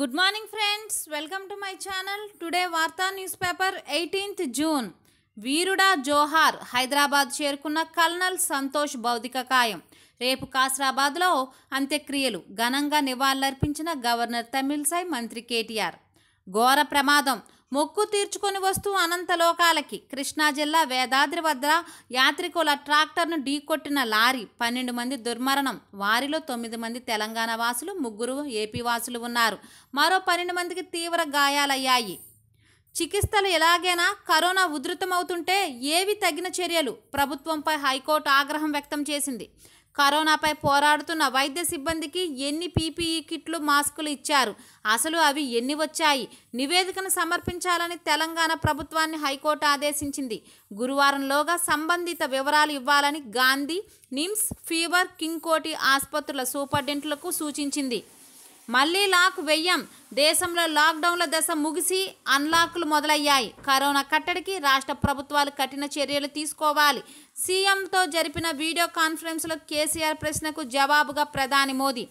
good morning friends welcome to my channel today వార్తా news paper eighteenth June వీరుడా జోహార్ హైదరాబాద్ చేరుకున్న కల్నల్ సంతోష్ భౌతిక కాయం రేపు కాసరాబాద్లో అంత్యక్రియలు ఘనంగా నివాళులర్పించిన గవర్నర్ తమిళసాయి మంత్రి కేటీఆర్ ఘోర ప్రమాదం మొక్కు తీర్చుకొని వస్తూ అనంతలోకాలకి కృష్ణా జిల్లా వేదాద్రి వద్ద యాత్రికుల ట్రాక్టర్ను ఢీకొట్టిన లారీ పన్నెండు మంది దుర్మరణం వారిలో తొమ్మిది మంది తెలంగాణ వాసులు ముగ్గురు ఏపీ వాసులు ఉన్నారు మరో పన్నెండు మందికి తీవ్ర గాయాలయ్యాయి చికిత్సలు ఎలాగైనా కరోనా ఉధృతమవుతుంటే ఏవి తగిన చర్యలు ప్రభుత్వంపై హైకోర్టు ఆగ్రహం వ్యక్తం చేసింది కరోనాపై పోరాడుతున్న వైద్య సిబ్బందికి ఎన్ని పీపీఈ కిట్లు మాస్కులు ఇచ్చారు అసలు అవి ఎన్ని వచ్చాయి నివేదికను సమర్పించాలని తెలంగాణ ప్రభుత్వాన్ని హైకోర్టు ఆదేశించింది గురువారంలోగా సంబంధిత వివరాలు ఇవ్వాలని గాంధీ నిమ్స్ ఫీవర్ కింగ్కోటి ఆసుపత్రుల సూపర్డెంట్లకు సూచించింది మళ్ళీ లాక్ వెయ్యం దేశంలో లాక్డౌన్ల దశ ముగిసి అన్లాక్లు మొదలయ్యాయి కరోనా కట్టడికి రాష్ట్ర ప్రభుత్వాలు కఠిన చర్యలు తీసుకోవాలి సీఎంతో జరిపిన వీడియో కాన్ఫరెన్స్లో కేసీఆర్ ప్రశ్నకు జవాబుగా ప్రధాని మోదీ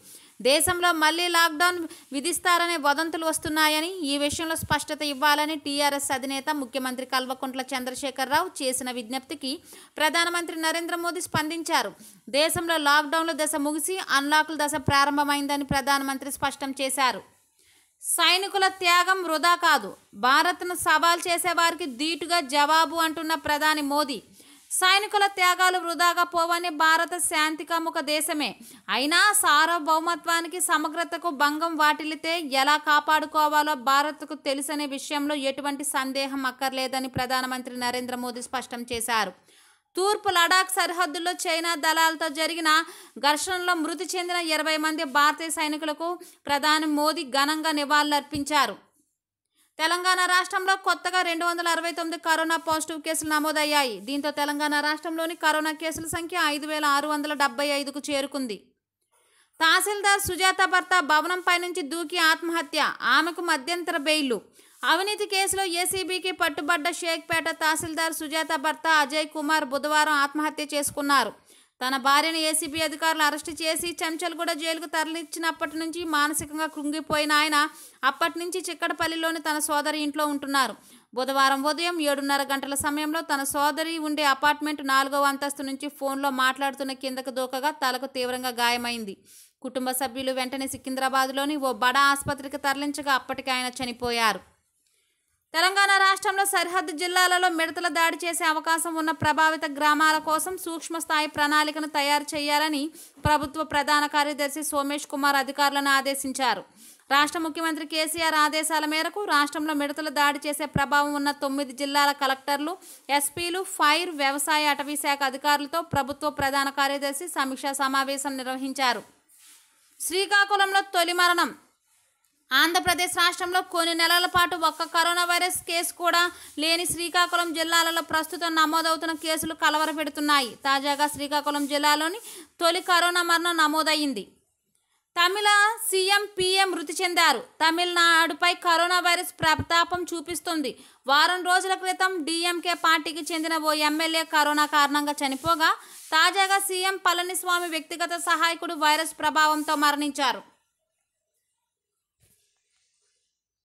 దేశంలో మళ్లీ లాక్డౌన్ విధిస్తారనే వదంతులు వస్తున్నాయని ఈ విషయంలో స్పష్టత ఇవ్వాలని టీఆర్ఎస్ అధినేత ముఖ్యమంత్రి కల్వకుంట్ల చంద్రశేఖరరావు చేసిన విజ్ఞప్తికి ప్రధానమంత్రి నరేంద్ర మోదీ స్పందించారు దేశంలో లాక్డౌన్ల దశ ముగిసి అన్లాకుల దశ ప్రారంభమైందని ప్రధానమంత్రి స్పష్టం చేశారు సైనికుల త్యాగం వృధా కాదు భారత్ను సవాల్ చేసేవారికి ధీటుగా జవాబు అంటున్న ప్రధాని మోదీ సైనికుల త్యాగాలు వృధాగా పోవని భారత శాంతికాముక దేశమే అయినా సార్వభౌమత్వానికి సమగ్రతకు భంగం వాటిల్లితే ఎలా కాపాడుకోవాలో భారత్కు తెలుసనే విషయంలో ఎటువంటి సందేహం అక్కర్లేదని ప్రధానమంత్రి నరేంద్ర మోదీ స్పష్టం చేశారు తూర్పు లడాక్ సరిహద్దుల్లో చైనా దళాలతో జరిగిన ఘర్షణలో మృతి చెందిన ఇరవై మంది భారతీయ సైనికులకు ప్రధాని మోదీ ఘనంగా నివాళులర్పించారు తెలంగాణ రాష్ట్రంలో కొత్తగా రెండు వందల అరవై తొమ్మిది కరోనా పాజిటివ్ కేసులు నమోదయ్యాయి దీంతో తెలంగాణ రాష్ట్రంలోని కరోనా కేసుల సంఖ్య ఐదు వేల ఆరు వందల డెబ్బై ఐదుకు చేరుకుంది తహసీల్దార్ సుజాత భర్త భవనంపై నుంచి దూకి ఆత్మహత్య ఆమెకు మధ్యంతర బెయిల్ అవినీతి కేసులో ఏసీబీకి పట్టుబడ్డ షేక్పేట తహసీల్దార్ సుజాత భర్త అజయ్ కుమార్ బుధవారం ఆత్మహత్య చేసుకున్నారు తన భార్యను ఏసీబీ అధికారులు అరెస్టు చేసి చెంచల్గూడ జైలుకు తరలించినప్పటి నుంచి మానసికంగా కృంగిపోయిన ఆయన అప్పటి నుంచి చిక్కడపల్లిలోని తన సోదరి ఇంట్లో ఉంటున్నారు బుధవారం ఉదయం ఏడున్నర గంటల సమయంలో తన సోదరి ఉండే అపార్ట్మెంట్ నాలుగవ అంతస్తు నుంచి ఫోన్లో మాట్లాడుతున్న కిందకు దూకగా తలకు తీవ్రంగా గాయమైంది కుటుంబ సభ్యులు వెంటనే సికింద్రాబాద్లోని ఓ బడా ఆసుపత్రికి తరలించగా అప్పటికి ఆయన చనిపోయారు తెలంగాణ రాష్ట్రంలో సరిహద్దు జిల్లాలలో మిడతల దాడి చేసే అవకాశం ఉన్న ప్రభావిత గ్రామాల కోసం సూక్ష్మ స్థాయి ప్రణాళికను తయారు చేయాలని ప్రభుత్వ ప్రధాన కార్యదర్శి సోమేష్ కుమార్ అధికారులను ఆదేశించారు రాష్ట్ర ముఖ్యమంత్రి కేసీఆర్ ఆదేశాల మేరకు రాష్ట్రంలో మిడతల దాడి చేసే ప్రభావం ఉన్న తొమ్మిది జిల్లాల కలెక్టర్లు ఎస్పీలు ఫైర్ వ్యవసాయ అటవీ శాఖ అధికారులతో ప్రభుత్వ ప్రధాన కార్యదర్శి సమీక్షా సమావేశం నిర్వహించారు శ్రీకాకుళంలో తొలి మరణం ఆంధ్రప్రదేశ్ రాష్ట్రంలో కొన్ని నెలల పాటు ఒక్క కరోనా వైరస్ కేసు కూడా లేని శ్రీకాకుళం జిల్లాలలో ప్రస్తుతం నమోదవుతున్న కేసులు కలవరపెడుతున్నాయి తాజాగా శ్రీకాకుళం జిల్లాలోని తొలి కరోనా మరణం నమోదయ్యింది తమిళ సీఎం పీఎం మృతి చెందారు తమిళనాడుపై కరోనా వైరస్ ప్రతాపం చూపిస్తుంది వారం రోజుల క్రితం డీఎంకే పార్టీకి చెందిన ఓ ఎమ్మెల్యే కరోనా కారణంగా చనిపోగా తాజాగా సీఎం పళనిస్వామి వ్యక్తిగత సహాయకుడు వైరస్ ప్రభావంతో మరణించారు